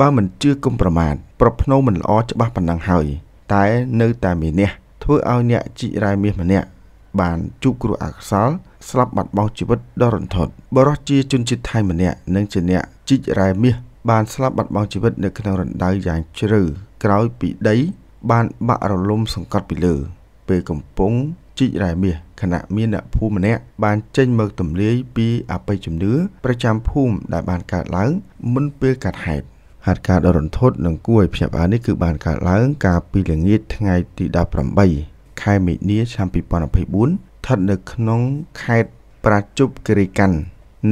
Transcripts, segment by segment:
បើមិនជឿគុំប្រមាថប្រភ្នោមិនល្អច្បាស់ប៉ុណ្ណឹងហើយ តែនៅតែមានអ្នកធ្វើឲ្យអ្នកជីករ៉ែមាសម្នាក់បានជួបគ្រោះអក្សរស្លាប់បាត់បង់ជីវិតដ៏រន្ធត់បរិសុទ្ធជាជនជាតិថៃម្នាក់និងជាអ្នកជីករ៉ែមាសបានស្លាប់បាត់បង់ជីវិតនៅក្នុងរណ្ដៅយ៉ាងជ្រៅក្រោយពីដីបានបាក់រលំសង្កត់ពីលើ ពេលកំពុងជីករ៉ែមាសខណៈមានអ្នកភូមិម្នាក់បានចេញមកទម្លាយពីអបិយជំនឿប្រចាំភូមិដែលបានកើតឡើងមុនពេលកាត់ហេតុហេតុការណ៍ដ៏រន្ធត់និងគួរឲ្យភ្ញាក់ផ្អើលនេះគឺបានកើតឡើងកាលពីល្ងាចថ្ងៃទី18ខែមិនិនាឆ្នាំ2024ស្ថិតនៅក្នុងខេត្តប្រាជុបគិរីក័ណ្ឌ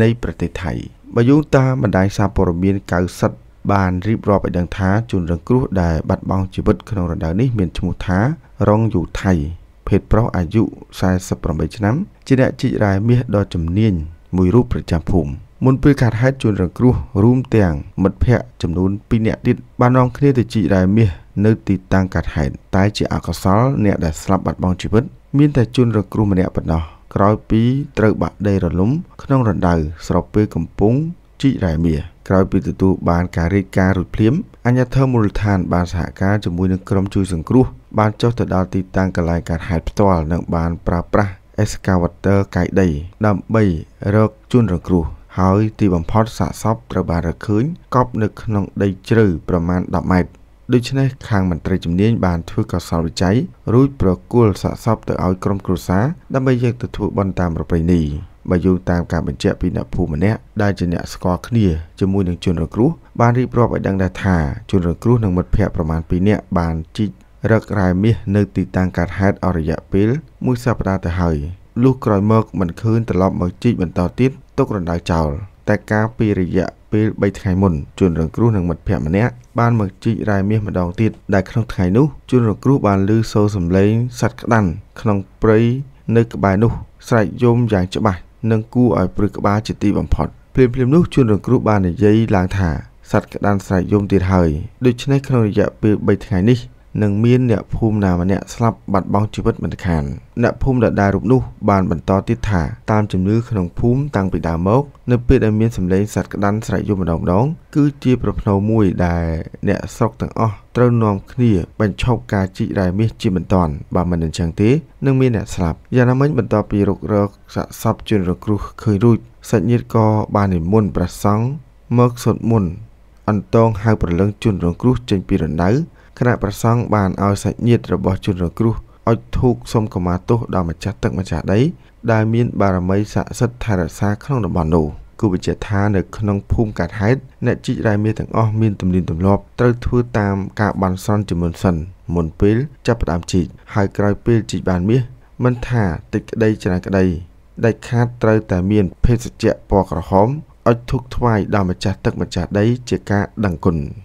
នៃប្រទេសថៃបើយោងតាមបណ្ដាញសារព័ត៌មាន90បានរៀបរាប់ឲ្យដឹងថាជនរងគ្រោះដែលបាត់បង់ជីវិតក្នុងរដូវនេះមានឈ្មោះថារងយូថៃភេទប្រុសអាយុ48ឆ្នាំជាអ្នកជីករ៉ែមាសដ៏ជំនាញមួយរូបប្រចាំភូមិមុនពេលកើតហេតុជួនរងគ្រោះរួមទាំងមិត្តភ័ក្តិចំនួន2នាក់ទៀតបាននាំគ្នាទៅជីករ៉ែមាសនៅទីតាំងកើតហេតុតែជាអកុសលអ្នកដែលស្លាប់បាត់បង់ជីវិតមានតែជនរងគ្រោះម្នាក់ប៉ុណ្ណោះក្រោយពីត្រូវបាក់ដីរលំ ក្នុងរណ្ដៅស្របពេលកំពុងជីករ៉ែមាសក្រោយពីទទួលបានការរាយការណ៍រួចភ្លាមអញ្ញាធមូលដ្ឋាន បានសហការជាមួយនឹងក្រុមជួយសង្គ្រោះបានចុះទៅដល់ទីតាំងកន្លែងកើតហេតុផ្ទាល់និងបានប្រើប្រាស់ excavator កាយដី ដើម្បីរកជនរងគ្រោះហើយទីបំផុតសាកសពត្រូវបានរកឃើញកប់នៅក្នុងដីជ្រៅប្រមាណ10ម៉ែត្រដូច្នេះខាងមន្ត្រីជំនាញបានធ្វើកសលវិច័យរួចប្រគល់សាកសពទៅឲ្យក្រុមគ្រួសារដើម្បីយកទៅធ្វើបុណ្យតាមប្រពៃណីបើយោងតាមការបញ្ជាក់ពីអ្នកភូមិម្នាក់ដែលជាអ្នកស្គាល់គ្នាជាមួយនឹងជនរងគ្រោះបានរៀបរាប់ឲ្យដឹងដែរថាជនរងគ្រោះនិងមិត្តភ័ក្តិប្រមាណ2នាក់បានជីករករ៉ែមាសនៅទីតាំងកើតហេតុអស់រយៈពេលមួយសប្តាហ៍ទៅហើយលុះក្រោយមកមិនឃើញត្រឡប់មកជីកបន្តទៀតទុករណ្ដៅចោលតែការពីរយៈពេល3ថ្ងៃមុនជួនរងគ្រោះនឹងមិត្តភ័ក្តិម្នាក់បានមកជីករ៉ែមាសម្ដងទៀតដែលក្នុងថ្ងៃនោះជួនរងគ្រោះបានឮសូរសំឡេងសត្វក្តាន់ក្នុងព្រៃនៅក្បែរនោះស្រែកយំយ៉ាងច្បាស់និងគួរឲ្យព្រឺក្បាលជាទីបំផុតភ្លាមៗនោះជួនរងគ្រោះបាននិយាយឡើងថាសត្វក្តាន់ស្រែកយំទៀតហើយដូច្នេះក្នុងរយៈពេល3ថ្ងៃនេះនឹងមានអ្នកភូមិណាម្នាក់ស្លាប់បាត់បង់ជីវិតមិនខានអ្នកភូមិដដែលរូបនោះ បានបន្តទៀតថាតាមជំនឿក្នុងភូមិតាំងពីដើមមក នៅពេលដែលមានសម្លេងសត្វក្តាន់ស្រែកយំម្ដងម្ដង គឺជាប្រផ្នូលមួយដែលអ្នកស្រុកទាំងអស់ត្រូវនាំគ្នាបញ្ឈប់ការជីករ៉ែមាសជាបន្ទាន់បើមិនដូច្នេះទេនឹងមានអ្នកស្លាប់យ៉ាងណាមិញបន្ទាប់ពីរុករកសាក់សពជនរគ្រោះឃើញរួចសាច់ញាតិក៏បាននិមន្តព្រះសង្ឃមកសូត្រមន្តអន្តងហៅប្រលឹងជនរគ្រោះចេញពីរណ្ដៅគណៈប្រសង់បានឲ្យសាច់ញាតិរបស់ជនរងគ្រោះអុជធូបសុំកមាទោសដល់ម្ចាស់ទឹកម្ចាស់ដីដែលមានបារមីស័ក្តិសិទ្ធិថែរក្សាក្នុងតំបន់នោះគូបញ្ជាក់ថានៅក្នុងភូមិកាត់ហេតអ្នកជីករ៉ែមាសទាំងអស់មានទំនៀមទម្លាប់ត្រូវធ្វើតាមការបានស្រន់ជាមុនសិនមុនពេលចាប់ផ្ដើមជីកហើយក្រោយពេលជីកបានមាសមិនថាតិចក្តីច្រើនក្តីដាច់ខាតត្រូវតែមានភេសជ្ជៈពណ៌ក្រហមអុជធូបថ្វាយដល់ម្ចាស់ទឹកម្ចាស់ដីជាការដឹងគុណ។